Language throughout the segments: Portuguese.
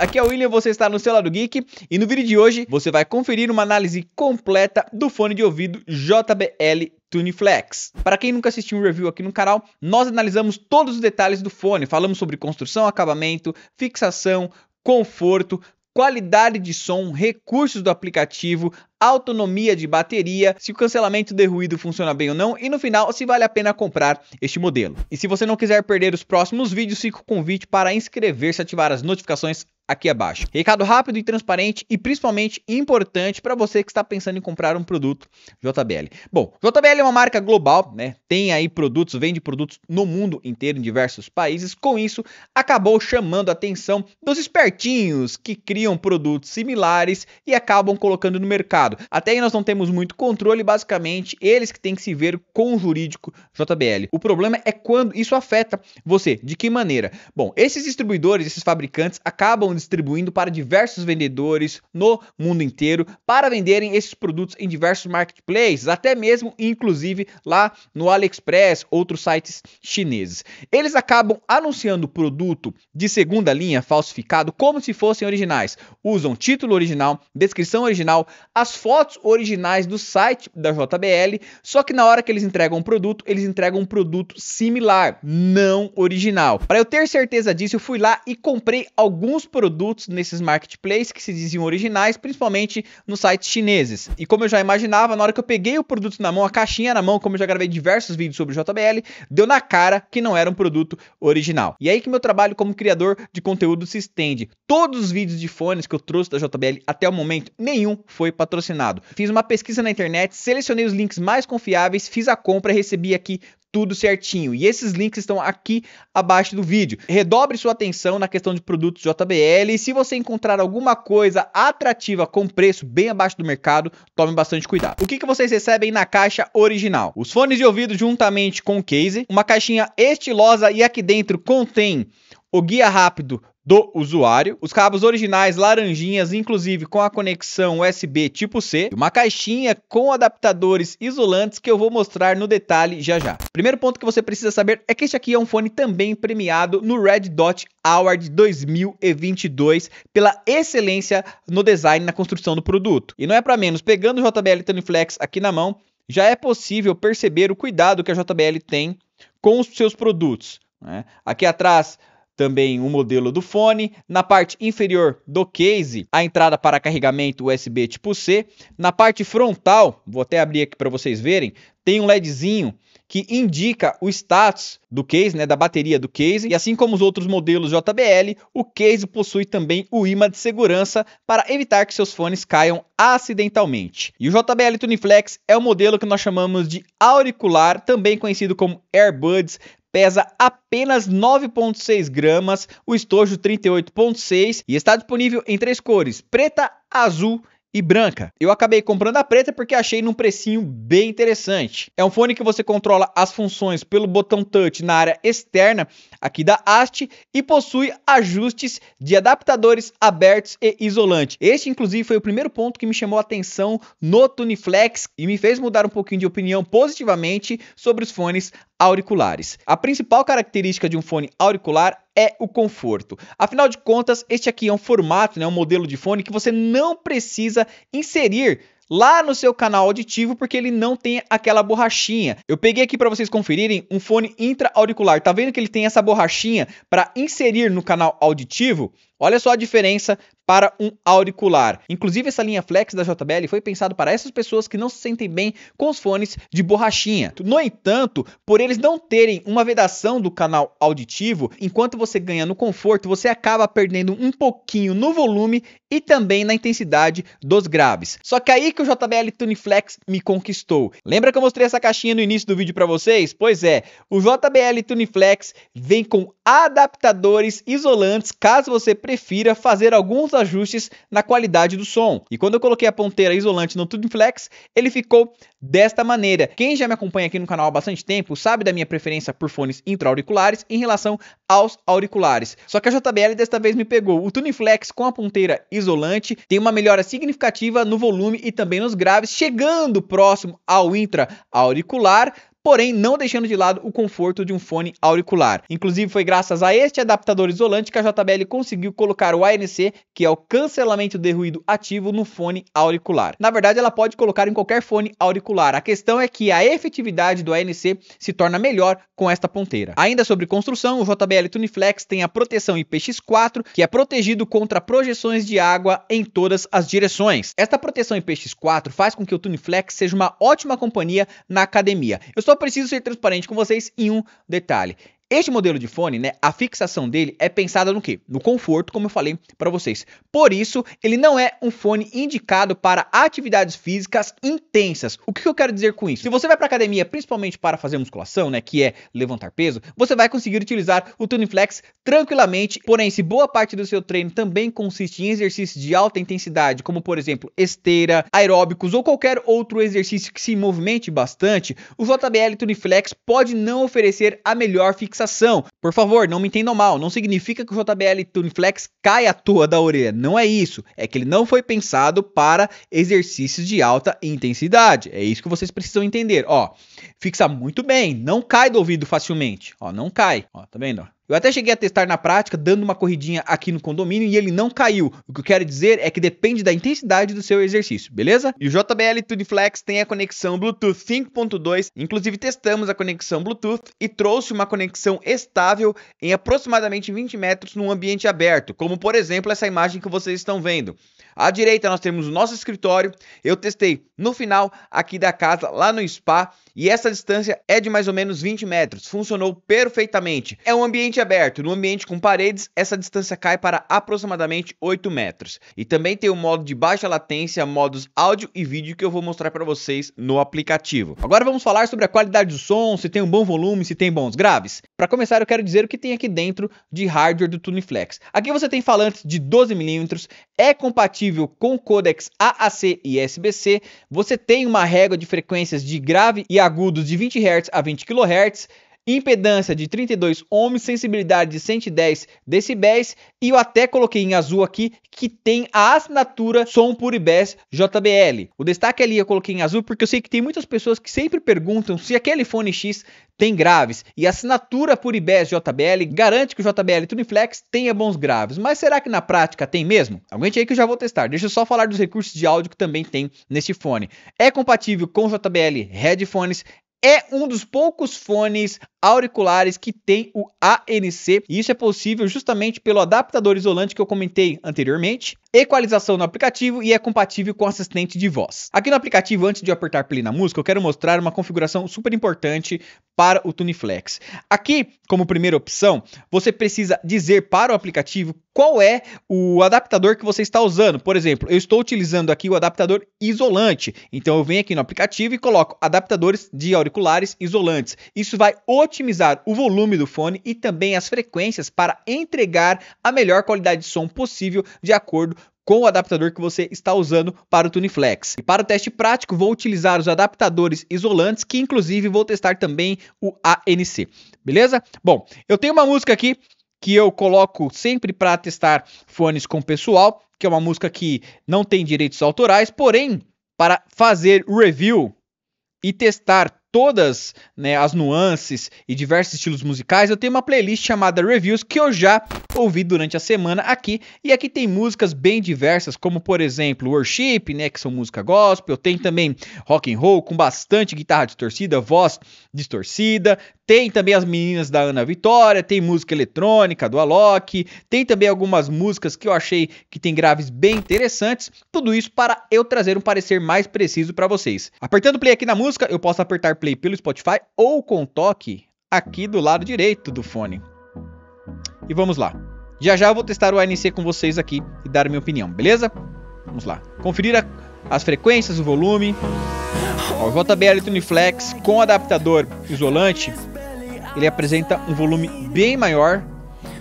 Aqui é o William, você está no seu lado geek e no vídeo de hoje você vai conferir uma análise completa do fone de ouvido JBL Tuniflex. Para quem nunca assistiu um review aqui no canal, nós analisamos todos os detalhes do fone, falamos sobre construção, acabamento, fixação, conforto, qualidade de som, recursos do aplicativo, autonomia de bateria, se o cancelamento de ruído funciona bem ou não e no final se vale a pena comprar este modelo. E se você não quiser perder os próximos vídeos, fica o convite para inscrever-se e ativar as notificações aqui abaixo. Recado rápido e transparente e principalmente importante para você que está pensando em comprar um produto JBL. Bom, JBL é uma marca global, né? Tem aí produtos, vende produtos no mundo inteiro em diversos países. Com isso, acabou chamando a atenção dos espertinhos que criam produtos similares e acabam colocando no mercado. Até aí nós não temos muito controle, basicamente eles que têm que se ver com o jurídico JBL. O problema é quando isso afeta você, de que maneira? Bom, esses distribuidores, esses fabricantes acabam distribuindo para diversos vendedores no mundo inteiro para venderem esses produtos em diversos marketplaces, até mesmo inclusive lá no AliExpress, outros sites chineses. Eles acabam anunciando produto de segunda linha falsificado como se fossem originais. Usam título original, descrição original, as fotos originais do site da JBL, só que na hora que eles entregam o produto, eles entregam um produto similar, não original. Para eu ter certeza disso, eu fui lá e comprei alguns produtos produtos nesses marketplaces que se diziam originais, principalmente nos sites chineses. E como eu já imaginava, na hora que eu peguei o produto na mão, a caixinha na mão, como eu já gravei diversos vídeos sobre o JBL, deu na cara que não era um produto original. E é aí que meu trabalho como criador de conteúdo se estende. Todos os vídeos de fones que eu trouxe da JBL até o momento, nenhum foi patrocinado. Fiz uma pesquisa na internet, selecionei os links mais confiáveis, fiz a compra e recebi aqui tudo certinho. E esses links estão aqui abaixo do vídeo. Redobre sua atenção na questão de produtos JBL e se você encontrar alguma coisa atrativa com preço bem abaixo do mercado, tome bastante cuidado. O que, que vocês recebem na caixa original? Os fones de ouvido juntamente com o case, uma caixinha estilosa e aqui dentro contém o guia rápido do usuário, os cabos originais laranjinhas, inclusive com a conexão USB tipo C, uma caixinha com adaptadores isolantes que eu vou mostrar no detalhe já já. Primeiro ponto que você precisa saber é que este aqui é um fone também premiado no Red Dot Award 2022 pela excelência no design na construção do produto. E não é para menos, pegando o JBL Taniflex aqui na mão, já é possível perceber o cuidado que a JBL tem com os seus produtos. Né? Aqui atrás, também um modelo do fone, na parte inferior do case, a entrada para carregamento USB tipo C, na parte frontal, vou até abrir aqui para vocês verem, tem um LEDzinho que indica o status do case, né, da bateria do case, e assim como os outros modelos JBL, o case possui também o imã de segurança para evitar que seus fones caiam acidentalmente. E o JBL Tuniflex é o modelo que nós chamamos de auricular, também conhecido como AirBuds, pesa apenas 9,6 gramas, o estojo 38,6 e está disponível em três cores: preta, azul e branca. Eu acabei comprando a preta porque achei num precinho bem interessante. É um fone que você controla as funções pelo botão touch na área externa aqui da haste e possui ajustes de adaptadores abertos e isolante. Este inclusive foi o primeiro ponto que me chamou a atenção no Tuniflex e me fez mudar um pouquinho de opinião positivamente sobre os fones auriculares. A principal característica de um fone auricular é o conforto. Afinal de contas, este aqui é um formato, né, um modelo de fone que você não precisa inserir lá no seu canal auditivo porque ele não tem aquela borrachinha. Eu peguei aqui para vocês conferirem um fone intra-auricular. Tá vendo que ele tem essa borrachinha para inserir no canal auditivo? Olha só a diferença para um auricular. Inclusive, essa linha Flex da JBL foi pensada para essas pessoas que não se sentem bem com os fones de borrachinha. No entanto, por eles não terem uma vedação do canal auditivo, enquanto você ganha no conforto, você acaba perdendo um pouquinho no volume e também na intensidade dos graves. Só que aí que o JBL Tuniflex me conquistou. Lembra que eu mostrei essa caixinha no início do vídeo para vocês? Pois é, o JBL Tuniflex vem com adaptadores isolantes caso você prefira fazer alguns ajustes na qualidade do som. E quando eu coloquei a ponteira isolante no Tuniflex, ele ficou desta maneira. Quem já me acompanha aqui no canal há bastante tempo sabe da minha preferência por fones intraauriculares em relação aos auriculares. Só que a JBL desta vez me pegou o Tuniflex com a ponteira isolante isolante, tem uma melhora significativa no volume e também nos graves, chegando próximo ao intra-auricular, porém não deixando de lado o conforto de um fone auricular. Inclusive foi graças a este adaptador isolante que a JBL conseguiu colocar o ANC, que é o cancelamento de ruído ativo no fone auricular. Na verdade, ela pode colocar em qualquer fone auricular. A questão é que a efetividade do ANC se torna melhor com esta ponteira. Ainda sobre construção, o JBL Tuniflex tem a proteção IPX4, que é protegido contra projeções de água em todas as direções. Esta proteção IPX4 faz com que o Tuniflex seja uma ótima companhia na academia. Eu só preciso ser transparente com vocês em um detalhe. Este modelo de fone, né, a fixação dele é pensada no quê? No conforto, como eu falei para vocês. Por isso, ele não é um fone indicado para atividades físicas intensas. O que eu quero dizer com isso? Se você vai para academia, principalmente para fazer musculação, né, que é levantar peso, você vai conseguir utilizar o Tuniflex tranquilamente. Porém, se boa parte do seu treino também consiste em exercícios de alta intensidade, como por exemplo esteira, aeróbicos ou qualquer outro exercício que se movimente bastante, o JBL Tuniflex pode não oferecer a melhor fixação indexação. Por favor, não me entendam mal, não significa que o JBL Tuneflex cai à toa da orelha, não é isso. É que ele não foi pensado para exercícios de alta intensidade. É isso que vocês precisam entender. Ó, Fixa muito bem, não cai do ouvido facilmente. Ó, não cai. Ó, tá vendo? Eu até cheguei a testar na prática, dando uma corridinha aqui no condomínio e ele não caiu. O que eu quero dizer é que depende da intensidade do seu exercício, beleza? E o JBL Tuniflex tem a conexão Bluetooth 5.2, inclusive testamos a conexão Bluetooth e trouxe uma conexão estável em aproximadamente 20 metros num ambiente aberto, como por exemplo essa imagem que vocês estão vendo. À direita nós temos o nosso escritório. Eu testei no final aqui da casa, lá no spa, e essa distância é de mais ou menos 20 metros. Funcionou perfeitamente. É um ambiente aberto. No ambiente com paredes, essa distância cai para aproximadamente 8 metros. E também tem o modo de baixa latência, modos áudio e vídeo que eu vou mostrar para vocês no aplicativo. Agora vamos falar sobre a qualidade do som, se tem um bom volume, se tem bons graves. Para começar, eu quero dizer o que tem aqui dentro de hardware do Tuniflex. Aqui você tem falantes de 12 mm, é compatível com codecs AAC e SBC, você tem uma régua de frequências de grave e agudos de 20 Hz a 20 kHz, impedância de 32 ohms, sensibilidade de 110 decibéis e eu até coloquei em azul aqui que tem a assinatura Som ibs JBL. O destaque ali eu coloquei em azul porque eu sei que tem muitas pessoas que sempre perguntam se aquele fone X tem graves e a assinatura ibs JBL garante que o JBL Tuniflex tenha bons graves, mas será que na prática tem mesmo? Aguente aí que eu já vou testar. Deixa eu só falar dos recursos de áudio que também tem neste fone. É compatível com JBL Headphones, é um dos poucos fones auriculares que tem o ANC, e isso é possível justamente pelo adaptador isolante que eu comentei anteriormente, equalização no aplicativo e é compatível com assistente de voz. Aqui no aplicativo, antes de eu apertar play na música, eu quero mostrar uma configuração super importante para o Tuniflex. Aqui, como primeira opção, você precisa dizer para o aplicativo qual é o adaptador que você está usando. Por exemplo, eu estou utilizando aqui o adaptador isolante, então eu venho aqui no aplicativo e coloco adaptadores de auriculares auriculares isolantes. Isso vai otimizar o volume do fone e também as frequências para entregar a melhor qualidade de som possível de acordo com o adaptador que você está usando para o Tuniflex. E para o teste prático, vou utilizar os adaptadores isolantes, que inclusive vou testar também o ANC. Beleza? Bom, eu tenho uma música aqui que eu coloco sempre para testar fones com pessoal, que é uma música que não tem direitos autorais, porém, para fazer review e testar todas né, as nuances e diversos estilos musicais, eu tenho uma playlist chamada Reviews que eu já ouvi durante a semana aqui. E aqui tem músicas bem diversas, como por exemplo Worship, né, que são música gospel. Tem também rock and roll com bastante guitarra distorcida, voz distorcida. Tem também as meninas da Ana Vitória, tem música eletrônica do Alok, tem também algumas músicas que eu achei que tem graves bem interessantes. Tudo isso para eu trazer um parecer mais preciso para vocês. Apertando play aqui na música, eu posso apertar play pelo Spotify ou com toque aqui do lado direito do fone. E vamos lá. Já já eu vou testar o ANC com vocês aqui e dar minha opinião, beleza? Vamos lá. Conferir a, as frequências, o volume. o JBL Tuniflex com adaptador isolante ele apresenta um volume bem maior,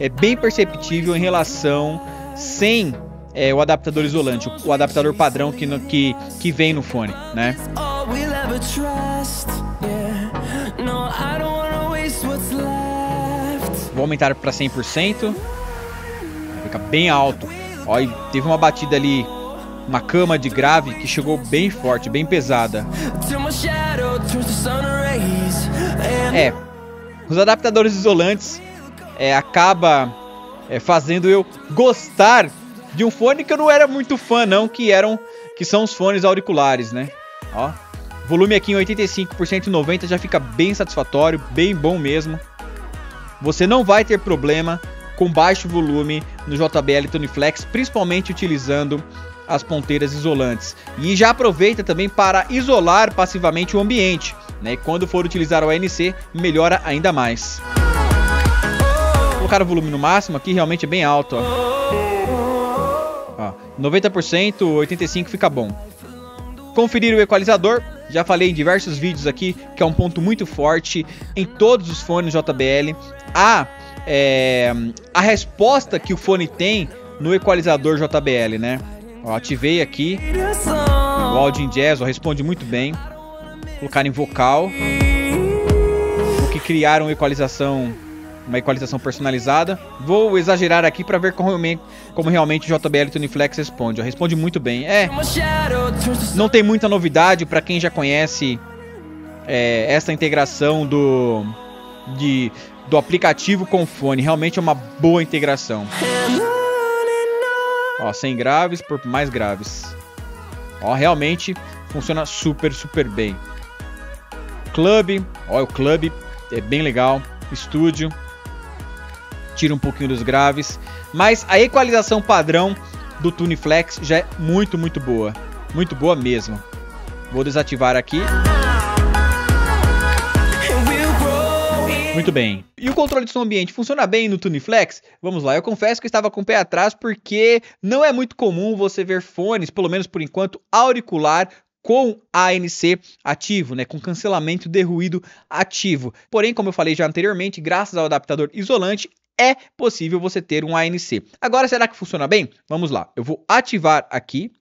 é bem perceptível em relação sem é, o adaptador isolante, o adaptador padrão que, no, que, que vem no fone, né? Vou aumentar para 100%. Fica bem alto. Olha, teve uma batida ali, uma cama de grave que chegou bem forte, bem pesada. É, os adaptadores isolantes é, acaba é, fazendo eu gostar de um fone que eu não era muito fã não, que eram que são os fones auriculares, né? Ó, volume aqui em 85% e 90 já fica bem satisfatório, bem bom mesmo. Você não vai ter problema com baixo volume no JBL Tuniflex, principalmente utilizando as ponteiras isolantes. E já aproveita também para isolar passivamente o ambiente. Né? E quando for utilizar o ANC, melhora ainda mais. Vou colocar o volume no máximo aqui, realmente é bem alto. Ó. ó 90%, 85% fica bom. Conferir o equalizador, já falei em diversos vídeos aqui que é um ponto muito forte em todos os fones JBL. A, é, a resposta que o fone tem no equalizador JBL, né? Ó, ativei aqui. O áudio em jazz ó, responde muito bem colocar em vocal, o que criaram uma equalização, uma equalização personalizada. Vou exagerar aqui para ver como realmente, como realmente JBL Tony responde. Responde muito bem. É, não tem muita novidade para quem já conhece é, essa integração do de, do aplicativo com fone. Realmente é uma boa integração. Ó, sem graves por mais graves. Ó, realmente funciona super, super bem. Club, olha o Club, é bem legal. Estúdio, tira um pouquinho dos graves. Mas a equalização padrão do Tuneflex já é muito, muito boa. Muito boa mesmo. Vou desativar aqui. Muito bem. E o controle de som ambiente funciona bem no Tuniflex? Vamos lá, eu confesso que eu estava com o pé atrás porque não é muito comum você ver fones, pelo menos por enquanto, auricular com ANC ativo, né, com cancelamento de ruído ativo. Porém, como eu falei já anteriormente, graças ao adaptador isolante, é possível você ter um ANC. Agora, será que funciona bem? Vamos lá, eu vou ativar aqui.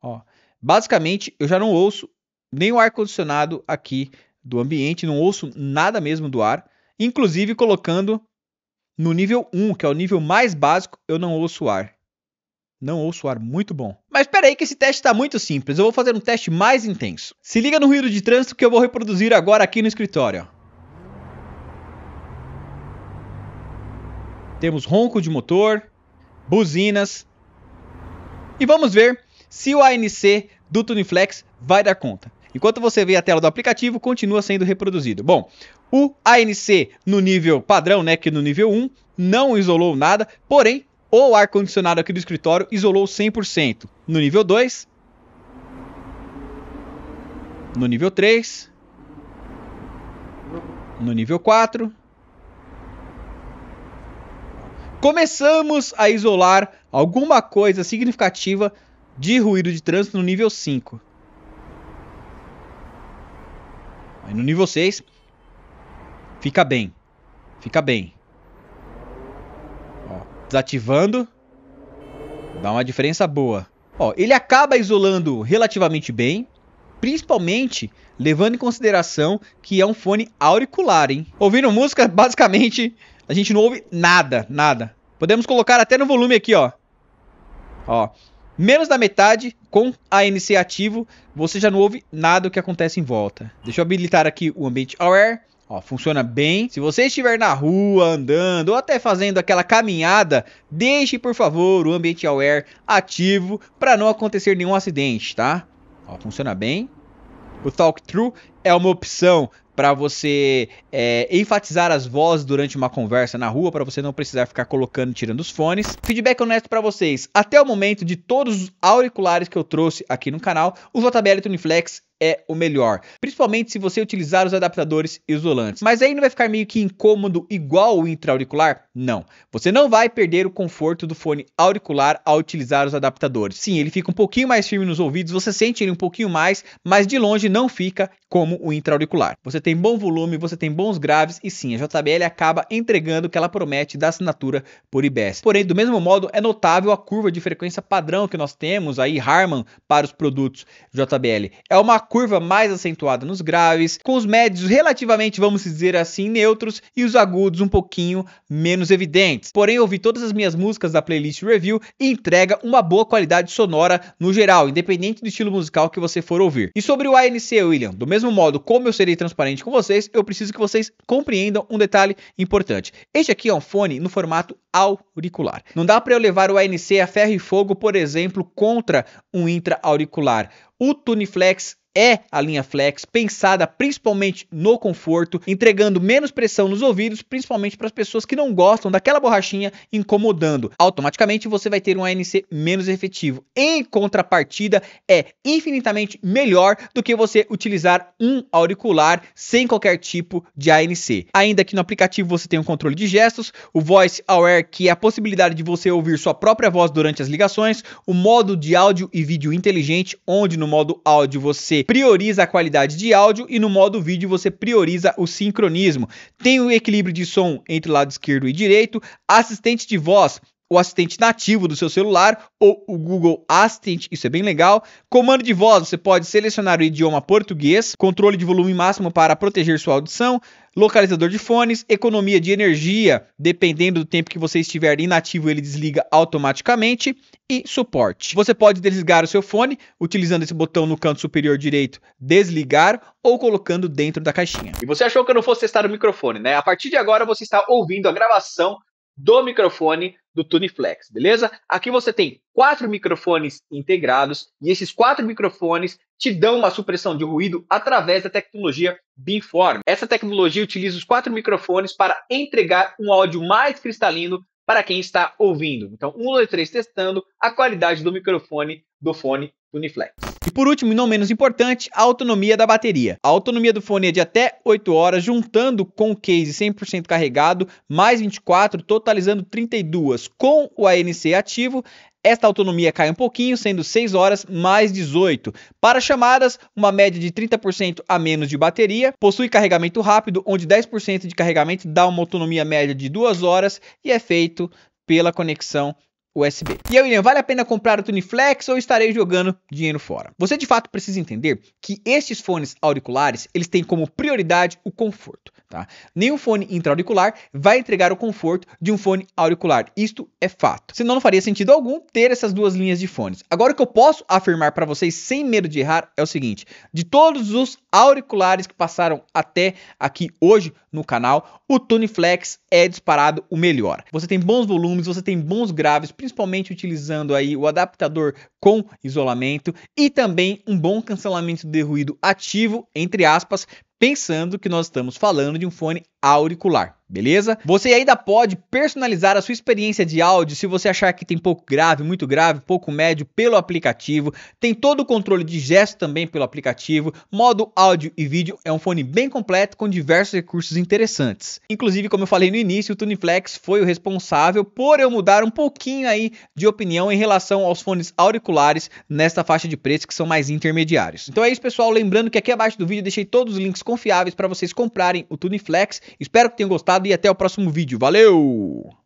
Ó, basicamente, eu já não ouço nem o ar-condicionado aqui do ambiente, não ouço nada mesmo do ar, inclusive colocando no nível 1, que é o nível mais básico, eu não ouço o ar não ou soar muito bom. Mas espera aí que esse teste está muito simples, eu vou fazer um teste mais intenso. Se liga no ruído de trânsito que eu vou reproduzir agora aqui no escritório. Temos ronco de motor, buzinas. E vamos ver se o ANC do Tuniflex vai dar conta. Enquanto você vê a tela do aplicativo, continua sendo reproduzido. Bom, o ANC no nível padrão, né, que no nível 1, não isolou nada, porém ou o ar-condicionado aqui do escritório isolou 100%. No nível 2. No nível 3. No nível 4. Começamos a isolar alguma coisa significativa de ruído de trânsito no nível 5. Aí no nível 6, fica bem. Fica bem desativando. Dá uma diferença boa. Ó, ele acaba isolando relativamente bem, principalmente levando em consideração que é um fone auricular, hein? Ouvindo música, basicamente, a gente não ouve nada, nada. Podemos colocar até no volume aqui, ó. Ó, menos da metade com ANC ativo, você já não ouve nada do que acontece em volta. Deixa eu habilitar aqui o ambiente Aware Ó, funciona bem. Se você estiver na rua, andando ou até fazendo aquela caminhada, deixe por favor o ambiente aware ativo para não acontecer nenhum acidente, tá? Ó, funciona bem. O Talk Through é uma opção para você é, enfatizar as vozes durante uma conversa na rua, para você não precisar ficar colocando e tirando os fones. Feedback honesto para vocês. Até o momento, de todos os auriculares que eu trouxe aqui no canal, o JBL Tuniflex é o melhor, principalmente se você utilizar os adaptadores isolantes. Mas aí não vai ficar meio que incômodo igual o intra-auricular? Não. Você não vai perder o conforto do fone auricular ao utilizar os adaptadores. Sim, ele fica um pouquinho mais firme nos ouvidos, você sente ele um pouquinho mais, mas de longe não fica como como o intraauricular. Você tem bom volume, você tem bons graves e sim, a JBL acaba entregando o que ela promete da assinatura por IBS. Porém, do mesmo modo, é notável a curva de frequência padrão que nós temos aí, Harman, para os produtos JBL. É uma curva mais acentuada nos graves, com os médios relativamente, vamos dizer assim, neutros e os agudos um pouquinho menos evidentes. Porém, ouvi todas as minhas músicas da playlist review e entrega uma boa qualidade sonora no geral, independente do estilo musical que você for ouvir. E sobre o ANC, William, do mesmo modo, modo como eu serei transparente com vocês, eu preciso que vocês compreendam um detalhe importante. Este aqui é um fone no formato auricular. Não dá para eu levar o ANC a ferro e fogo, por exemplo, contra um intra-auricular. O Tuniflex é a linha Flex, pensada principalmente no conforto, entregando menos pressão nos ouvidos, principalmente para as pessoas que não gostam daquela borrachinha incomodando. Automaticamente você vai ter um ANC menos efetivo. Em contrapartida, é infinitamente melhor do que você utilizar um auricular sem qualquer tipo de ANC. Ainda que no aplicativo você tenha um controle de gestos, o Voice Aware, que é a possibilidade de você ouvir sua própria voz durante as ligações, o modo de áudio e vídeo inteligente, onde no modo áudio você você prioriza a qualidade de áudio e no modo vídeo você prioriza o sincronismo. Tem o equilíbrio de som entre o lado esquerdo e direito, assistente de voz, o assistente nativo do seu celular ou o Google Assistant, isso é bem legal. Comando de voz, você pode selecionar o idioma português, controle de volume máximo para proteger sua audição, localizador de fones, economia de energia, dependendo do tempo que você estiver inativo, ele desliga automaticamente e suporte. Você pode desligar o seu fone utilizando esse botão no canto superior direito, desligar ou colocando dentro da caixinha. E você achou que eu não fosse testar o microfone, né? A partir de agora você está ouvindo a gravação do microfone do Tuniflex, beleza? Aqui você tem quatro microfones integrados e esses quatro microfones te dão uma supressão de ruído através da tecnologia Beamform. Essa tecnologia utiliza os quatro microfones para entregar um áudio mais cristalino para quem está ouvindo. Então, um, dois, três, testando a qualidade do microfone do fone Tuniflex. E por último, e não menos importante, a autonomia da bateria. A autonomia do fone é de até 8 horas, juntando com o case 100% carregado, mais 24, totalizando 32 com o ANC ativo. Esta autonomia cai um pouquinho, sendo 6 horas mais 18. Para chamadas, uma média de 30% a menos de bateria. Possui carregamento rápido, onde 10% de carregamento dá uma autonomia média de 2 horas e é feito pela conexão USB. E aí, William, vale a pena comprar o Tuniflex ou estarei jogando dinheiro fora? Você de fato precisa entender que estes fones auriculares, eles têm como prioridade o conforto. Tá? Nenhum fone intra-auricular vai entregar o conforto de um fone auricular. Isto é fato. Senão não faria sentido algum ter essas duas linhas de fones. Agora o que eu posso afirmar para vocês sem medo de errar é o seguinte: de todos os auriculares que passaram até aqui hoje no canal, o Tuniflex é disparado o melhor. Você tem bons volumes, você tem bons graves, principalmente utilizando aí o adaptador com isolamento e também um bom cancelamento de ruído ativo, entre aspas, pensando que nós estamos falando de um fone auricular beleza? Você ainda pode personalizar a sua experiência de áudio se você achar que tem pouco grave, muito grave, pouco médio pelo aplicativo. Tem todo o controle de gesto também pelo aplicativo. Modo áudio e vídeo é um fone bem completo com diversos recursos interessantes. Inclusive, como eu falei no início, o Tuniflex foi o responsável por eu mudar um pouquinho aí de opinião em relação aos fones auriculares nesta faixa de preço que são mais intermediários. Então é isso, pessoal, lembrando que aqui abaixo do vídeo deixei todos os links confiáveis para vocês comprarem o Tuniflex. Espero que tenham gostado obrigado e até o próximo vídeo. Valeu!